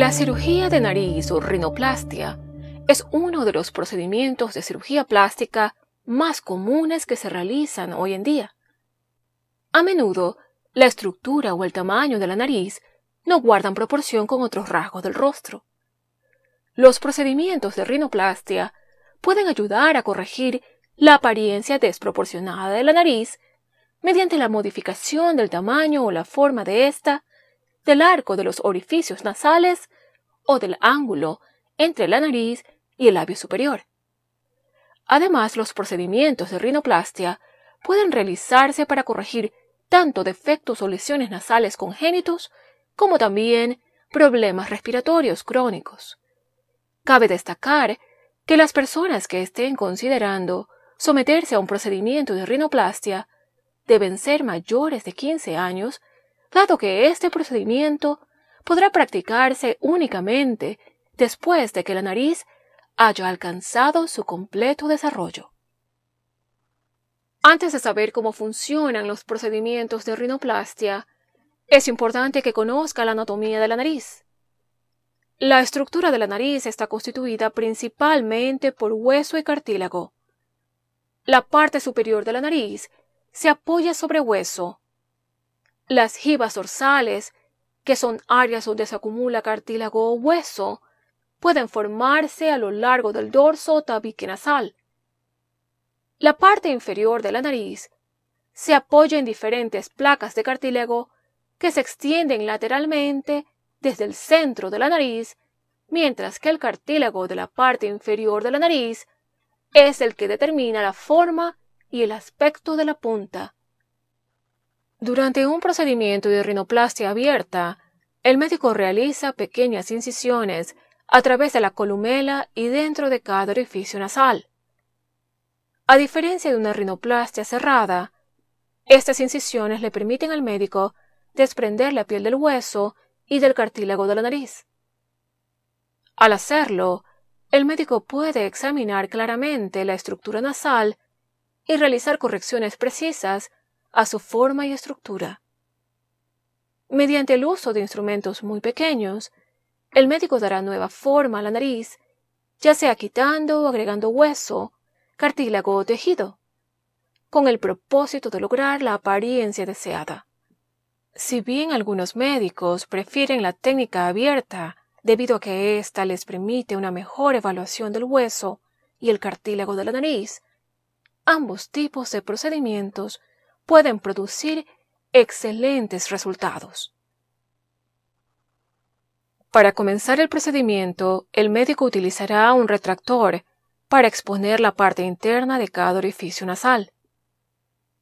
La cirugía de nariz o rinoplastia es uno de los procedimientos de cirugía plástica más comunes que se realizan hoy en día. A menudo, la estructura o el tamaño de la nariz no guardan proporción con otros rasgos del rostro. Los procedimientos de rinoplastia pueden ayudar a corregir la apariencia desproporcionada de la nariz mediante la modificación del tamaño o la forma de esta del arco de los orificios nasales o del ángulo entre la nariz y el labio superior. Además, los procedimientos de rinoplastia pueden realizarse para corregir tanto defectos o lesiones nasales congénitos como también problemas respiratorios crónicos. Cabe destacar que las personas que estén considerando someterse a un procedimiento de rinoplastia deben ser mayores de 15 años dado que este procedimiento podrá practicarse únicamente después de que la nariz haya alcanzado su completo desarrollo. Antes de saber cómo funcionan los procedimientos de rinoplastia, es importante que conozca la anatomía de la nariz. La estructura de la nariz está constituida principalmente por hueso y cartílago. La parte superior de la nariz se apoya sobre hueso las jibas dorsales, que son áreas donde se acumula cartílago o hueso, pueden formarse a lo largo del dorso o tabique nasal. La parte inferior de la nariz se apoya en diferentes placas de cartílago que se extienden lateralmente desde el centro de la nariz, mientras que el cartílago de la parte inferior de la nariz es el que determina la forma y el aspecto de la punta. Durante un procedimiento de rinoplastia abierta, el médico realiza pequeñas incisiones a través de la columela y dentro de cada orificio nasal. A diferencia de una rinoplastia cerrada, estas incisiones le permiten al médico desprender la piel del hueso y del cartílago de la nariz. Al hacerlo, el médico puede examinar claramente la estructura nasal y realizar correcciones precisas a su forma y estructura. Mediante el uso de instrumentos muy pequeños, el médico dará nueva forma a la nariz, ya sea quitando o agregando hueso, cartílago o tejido, con el propósito de lograr la apariencia deseada. Si bien algunos médicos prefieren la técnica abierta debido a que ésta les permite una mejor evaluación del hueso y el cartílago de la nariz, ambos tipos de procedimientos pueden producir excelentes resultados. Para comenzar el procedimiento, el médico utilizará un retractor para exponer la parte interna de cada orificio nasal.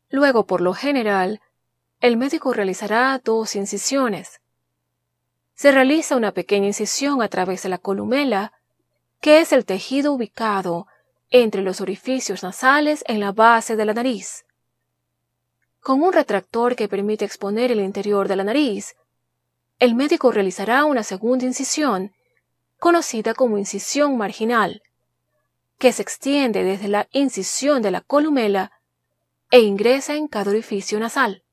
Luego, por lo general, el médico realizará dos incisiones. Se realiza una pequeña incisión a través de la columela, que es el tejido ubicado entre los orificios nasales en la base de la nariz con un retractor que permite exponer el interior de la nariz. El médico realizará una segunda incisión, conocida como incisión marginal, que se extiende desde la incisión de la columela e ingresa en cada orificio nasal.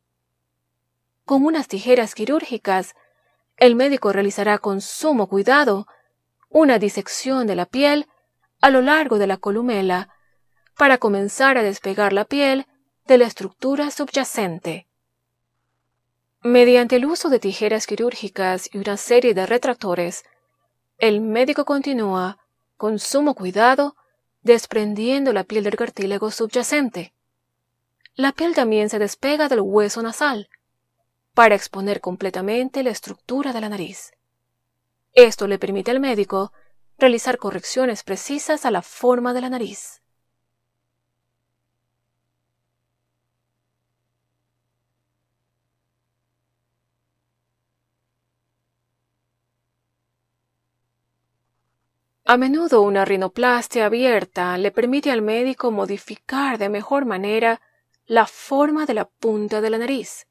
Con unas tijeras quirúrgicas, el médico realizará con sumo cuidado una disección de la piel a lo largo de la columela para comenzar a despegar la piel de la estructura subyacente. Mediante el uso de tijeras quirúrgicas y una serie de retractores, el médico continúa, con sumo cuidado, desprendiendo la piel del cartílago subyacente. La piel también se despega del hueso nasal para exponer completamente la estructura de la nariz. Esto le permite al médico realizar correcciones precisas a la forma de la nariz. A menudo una rinoplastia abierta le permite al médico modificar de mejor manera la forma de la punta de la nariz.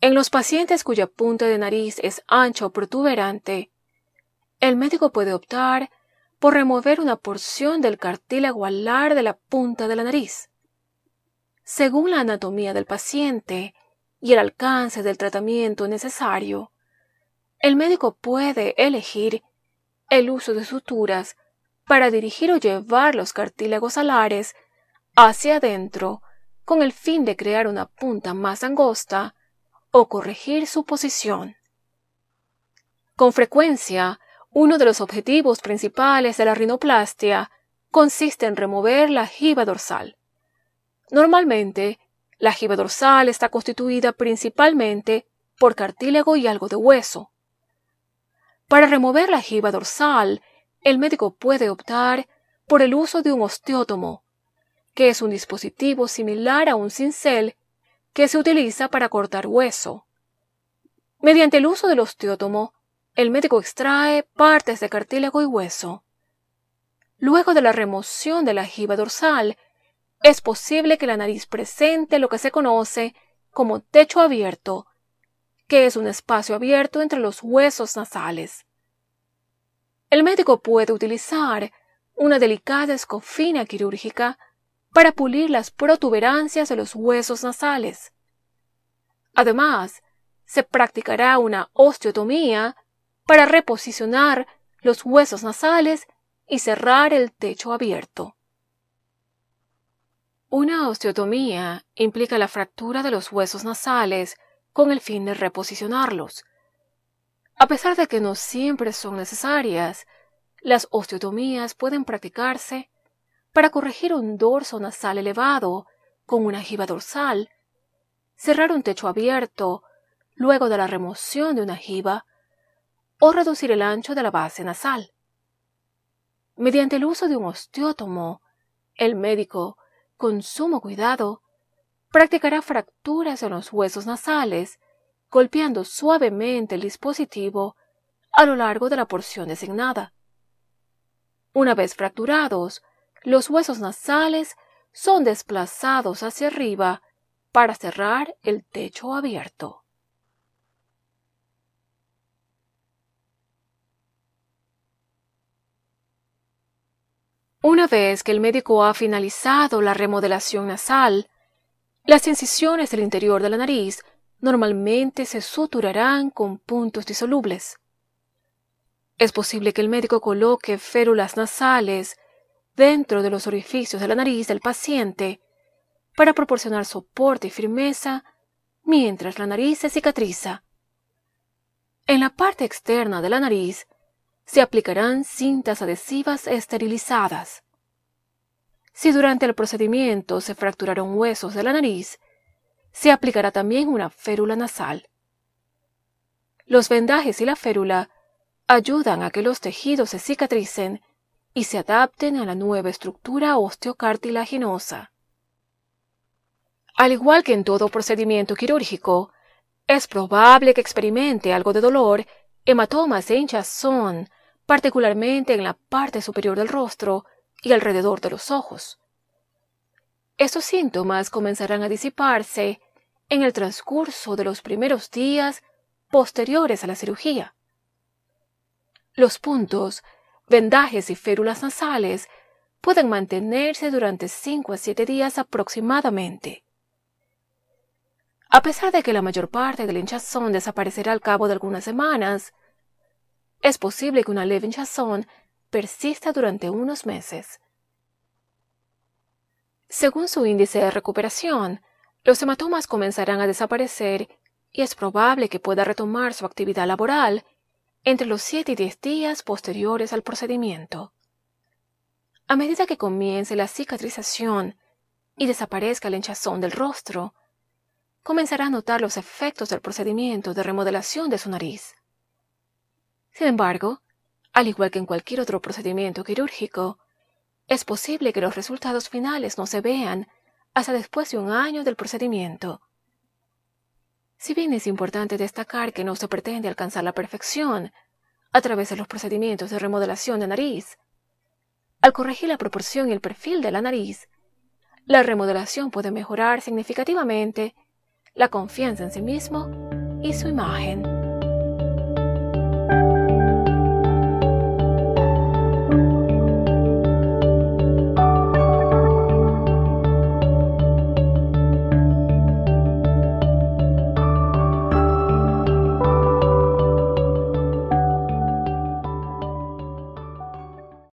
En los pacientes cuya punta de nariz es ancha o protuberante, el médico puede optar por remover una porción del cartílago alar de la punta de la nariz. Según la anatomía del paciente y el alcance del tratamiento necesario, el médico puede elegir el uso de suturas para dirigir o llevar los cartílagos alares hacia adentro con el fin de crear una punta más angosta o corregir su posición. Con frecuencia, uno de los objetivos principales de la rinoplastia consiste en remover la jiba dorsal. Normalmente, la jiba dorsal está constituida principalmente por cartílago y algo de hueso. Para remover la jiba dorsal, el médico puede optar por el uso de un osteótomo, que es un dispositivo similar a un cincel que se utiliza para cortar hueso. Mediante el uso del osteótomo, el médico extrae partes de cartílago y hueso. Luego de la remoción de la jiba dorsal, es posible que la nariz presente lo que se conoce como techo abierto, que es un espacio abierto entre los huesos nasales. El médico puede utilizar una delicada escofina quirúrgica para pulir las protuberancias de los huesos nasales. Además, se practicará una osteotomía para reposicionar los huesos nasales y cerrar el techo abierto. Una osteotomía implica la fractura de los huesos nasales con el fin de reposicionarlos. A pesar de que no siempre son necesarias, las osteotomías pueden practicarse para corregir un dorso nasal elevado con una jiba dorsal, cerrar un techo abierto luego de la remoción de una jiba o reducir el ancho de la base nasal. Mediante el uso de un osteótomo, el médico, con sumo cuidado, practicará fracturas en los huesos nasales, golpeando suavemente el dispositivo a lo largo de la porción designada. Una vez fracturados, los huesos nasales son desplazados hacia arriba para cerrar el techo abierto. Una vez que el médico ha finalizado la remodelación nasal, las incisiones del interior de la nariz normalmente se suturarán con puntos disolubles. Es posible que el médico coloque férulas nasales dentro de los orificios de la nariz del paciente para proporcionar soporte y firmeza mientras la nariz se cicatriza. En la parte externa de la nariz se aplicarán cintas adhesivas esterilizadas. Si durante el procedimiento se fracturaron huesos de la nariz, se aplicará también una férula nasal. Los vendajes y la férula ayudan a que los tejidos se cicatricen y se adapten a la nueva estructura osteocartilaginosa. Al igual que en todo procedimiento quirúrgico, es probable que experimente algo de dolor, hematomas e hinchazón, particularmente en la parte superior del rostro, y alrededor de los ojos. Estos síntomas comenzarán a disiparse en el transcurso de los primeros días posteriores a la cirugía. Los puntos, vendajes y férulas nasales pueden mantenerse durante cinco a siete días aproximadamente. A pesar de que la mayor parte del hinchazón desaparecerá al cabo de algunas semanas, es posible que una leve hinchazón persista durante unos meses. Según su índice de recuperación, los hematomas comenzarán a desaparecer y es probable que pueda retomar su actividad laboral entre los 7 y 10 días posteriores al procedimiento. A medida que comience la cicatrización y desaparezca el hinchazón del rostro, comenzará a notar los efectos del procedimiento de remodelación de su nariz. Sin embargo, al igual que en cualquier otro procedimiento quirúrgico, es posible que los resultados finales no se vean hasta después de un año del procedimiento. Si bien es importante destacar que no se pretende alcanzar la perfección a través de los procedimientos de remodelación de nariz, al corregir la proporción y el perfil de la nariz, la remodelación puede mejorar significativamente la confianza en sí mismo y su imagen.